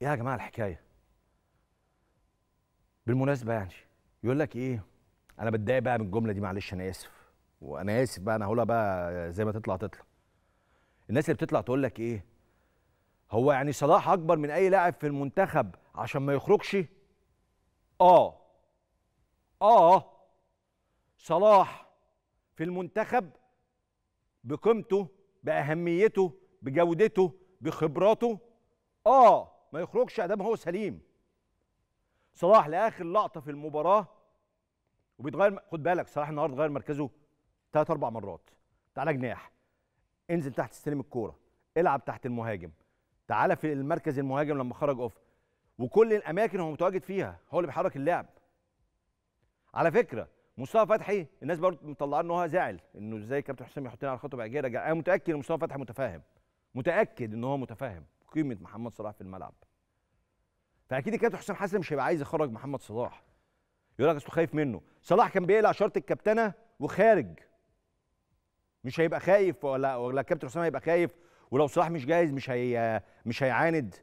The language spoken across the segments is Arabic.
يا جماعه الحكايه بالمناسبه يعني يقول لك ايه انا بتضايق بقى من الجمله دي معلش انا اسف وانا اسف بقى انا هقولها بقى زي ما تطلع تطلع الناس اللي بتطلع تقول لك ايه هو يعني صلاح اكبر من اي لاعب في المنتخب عشان ما يخرجش اه اه صلاح في المنتخب بقيمته باهميته بجودته بخبراته اه ما يخرجش ادام هو سليم صلاح لاخر لقطه في المباراه وبيتغير خد بالك صلاح النهارده غير مركزه ثلاث اربع مرات تعالى جناح انزل تحت استلم الكوره العب تحت المهاجم تعالى في المركز المهاجم لما خرج اوف وكل الاماكن هو متواجد فيها هو اللي بيحرك اللعب على فكره مصطفى فتحي الناس برضه مطلعاه ان هو زعل انه ازاي كابتن حسام يحطني على خطوه بعجيره انا متاكد ان مصطفى فتحي متفاهم متاكد ان هو متفاهم قيمه محمد صلاح في الملعب فاكيد الكابتن حسام حسن مش هيبقى عايز يخرج محمد صلاح يقول لك اصله خايف منه صلاح كان بيقلع شرط الكابتنه وخارج مش هيبقى خايف ولا ولا الكابتن حسام هيبقى خايف ولو صلاح مش جاهز مش هي مش هيعاند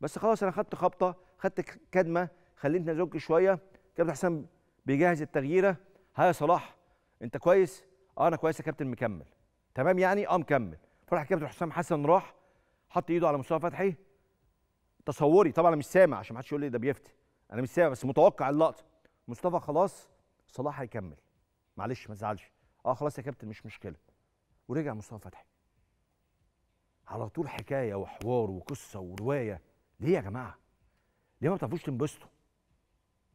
بس خلاص انا خدت خبطه خدت كدمه خليتني ازوج شويه كابتن حسام بيجهز التغييره ها يا صلاح انت كويس اه انا كويس يا كابتن مكمل تمام يعني اه مكمل فراح الكابتن حسام حسن راح حط ايده على مصطفى فتحي تصوري طبعا انا مش سامع عشان ما حدش يقول لي ده بيفتي انا مش سامع بس متوقع اللقطه مصطفى خلاص صلاح هيكمل معلش ما تزعلش اه خلاص يا كابتن مش مشكله ورجع مصطفى فتحي على طول حكايه وحوار وقصه وروايه ليه يا جماعه ليه ما بتعرفوش تنبسطوا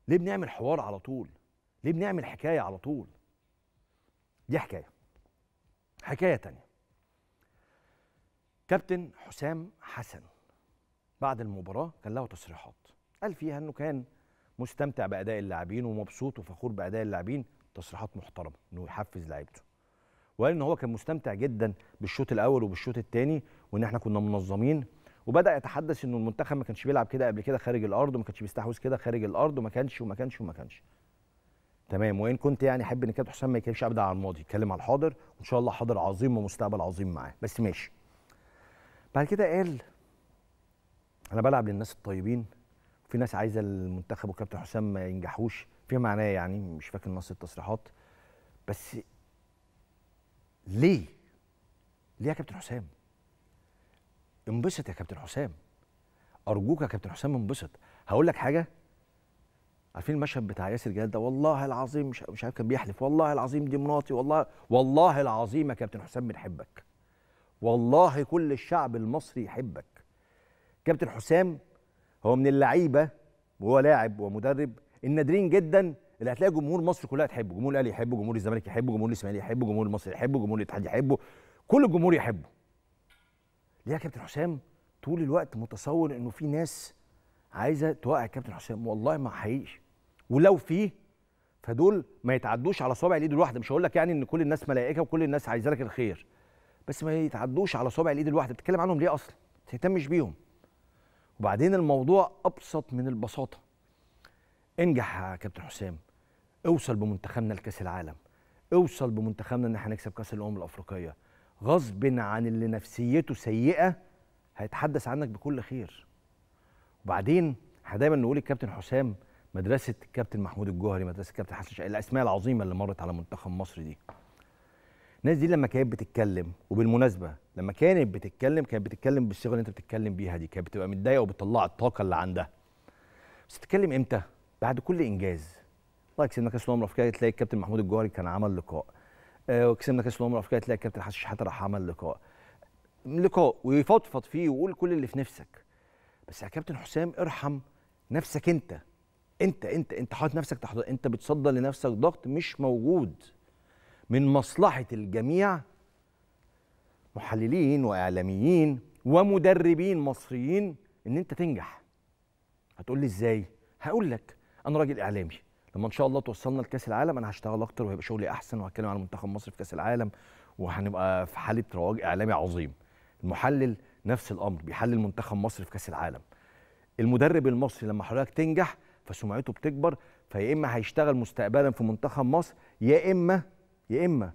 ليه بنعمل حوار على طول ليه بنعمل حكايه على طول دي حكايه حكايه تانية كابتن حسام حسن بعد المباراه كان له تصريحات قال فيها انه كان مستمتع باداء اللاعبين ومبسوط وفخور باداء اللاعبين تصريحات محترمه انه يحفز لعيبته وقال ان هو كان مستمتع جدا بالشوط الاول وبالشوط الثاني وان احنا كنا منظمين وبدا يتحدث انه المنتخب ما كانش بيلعب كده قبل كده خارج الارض وما كانش بيستحوذ كده خارج الارض وما كانش وما كانش وما كانش تمام وان كنت يعني احب ان كابتن حسام ما يتكلمش ابدا على الماضي يتكلم على الحاضر وان شاء الله حاضر عظيم ومستقبل عظيم معاه بس ماشي بعد كده قال انا بلعب للناس الطيبين في ناس عايزه المنتخب وكابتن حسام ما ينجحوش في معناه يعني مش فاكر نص التصريحات بس ليه ليه يا كابتن حسام انبسط يا كابتن حسام ارجوك يا كابتن حسام انبسط هقول لك حاجه عارفين المشهد بتاع ياسر جلال ده والله العظيم مش مش عارف كان بيحلف والله العظيم دي مراتي والله والله العظيم يا كابتن حسام بنحبك والله كل الشعب المصري يحبك كابتن حسام هو من اللعيبه وهو لاعب ومدرب النادرين جدا اللي هتلاقي جمهور مصر كلها تحبه جمهور الاهلي يحبه جمهور الزمالك يحبه جمهور الاسماعيلي يحبه جمهور مصر يحبه جمهور الاتحاد يحبه كل الجمهور يحبه ليه يا كابتن حسام طول الوقت متصور انه في ناس عايزه توقع كابتن حسام والله ما حقيقي ولو فيه فدول ما يتعدوش على صابع الايد الواحده مش هقول لك يعني ان كل الناس ملائكه وكل الناس عايزه لك الخير بس ما يتعدوش على صابع الايد الواحده بتتكلم عنهم ليه اصلا ما تهتمش بيهم وبعدين الموضوع ابسط من البساطه انجح يا كابتن حسام اوصل بمنتخبنا لكاس العالم اوصل بمنتخبنا ان احنا نكسب كاس الامم الافريقيه غصب عن اللي نفسيته سيئه هيتحدث عنك بكل خير وبعدين احنا دايما نقول الكابتن حسام مدرسه الكابتن محمود الجوهري مدرسه الكابتن حسن الاسماء العظيمه اللي مرت على منتخب مصر دي الناس دي لما كانت بتتكلم وبالمناسبه لما كانت بتتكلم كانت بتتكلم بالصيغه اللي انت بتتكلم بيها دي كانت بتبقى متضايقه وبتطلع الطاقه اللي عندها بس تتكلم امتى بعد كل انجاز والله كسبنا كاس الامم الافريقيه تلاقي الكابتن محمود الجوهري كان عمل لقاء آه، وكسبنا كاس الامم الافريقيه تلاقي الكابتن حسن شحاته راح عمل لقاء لقاء ويفضفض فيه ويقول كل اللي في نفسك بس يا كابتن حسام ارحم نفسك انت انت انت انت حاطط نفسك تحت انت بتصدر لنفسك ضغط مش موجود من مصلحة الجميع محللين وإعلاميين ومدربين مصريين إن أنت تنجح هتقول لي إزاي؟ هقول لك أنا راجل إعلامي لما إن شاء الله توصلنا لكأس العالم أنا هشتغل أكتر وهيبقى شغلي أحسن وهتكلم على منتخب مصر في كأس العالم وهنبقى في حالة رواج إعلامي عظيم المحلل نفس الأمر بيحلل منتخب مصر في كأس العالم المدرب المصري لما حضرتك تنجح فسمعته بتكبر فيا اما هيشتغل مستقبلا في منتخب مصر يا اما يا اما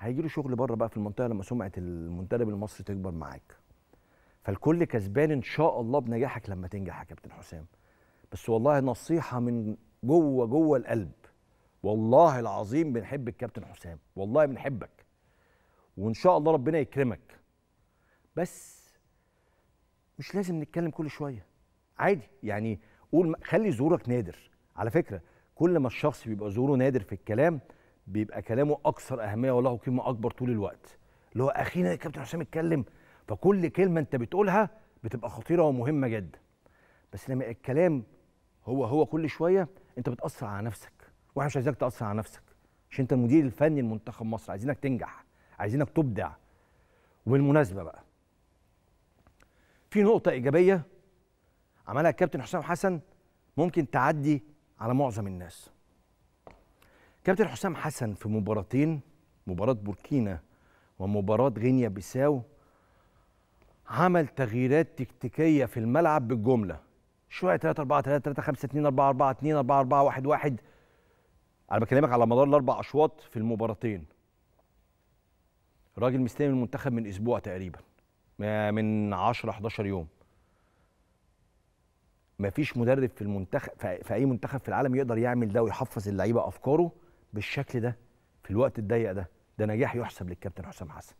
هيجي له شغل بره بقى في المنطقه لما سمعه المنتدب المصري تكبر معاك فالكل كسبان ان شاء الله بنجاحك لما تنجح يا كابتن حسام بس والله نصيحه من جوه جوه القلب والله العظيم بنحب الكابتن حسام والله بنحبك وان شاء الله ربنا يكرمك بس مش لازم نتكلم كل شويه عادي يعني قول خلي زورك نادر على فكره كل ما الشخص بيبقى زوره نادر في الكلام بيبقى كلامه اكثر اهميه وله قيمه اكبر طول الوقت اللي هو اخينا الكابتن حسام اتكلم فكل كلمه انت بتقولها بتبقى خطيره ومهمه جدا بس لما الكلام هو هو كل شويه انت بتاثر على نفسك واحنا مش عايزينك تاثر على نفسك عشان انت المدير الفني لمنتخب مصر عايزينك تنجح عايزينك تبدع وبالمناسبه بقى في نقطه ايجابيه عملها الكابتن حسام حسن ممكن تعدي على معظم الناس كابتن حسام حسن في مباراتين مباراة بوركينا ومباراة غينيا بيساو عمل تغييرات تكتيكية في الملعب بالجملة شوية 3 4 3 3 5 2 4 4 2 4 4 1 1 أنا بكلمك على مدار الأربع أشواط في المباراتين راجل مستلم المنتخب من أسبوع تقريبا من 10 11 يوم مفيش مدرب في المنتخب في اي منتخب في العالم يقدر يعمل ده ويحفظ اللعيبه افكاره بالشكل ده في الوقت الضيق ده ده نجاح يحسب للكابتن حسام حسن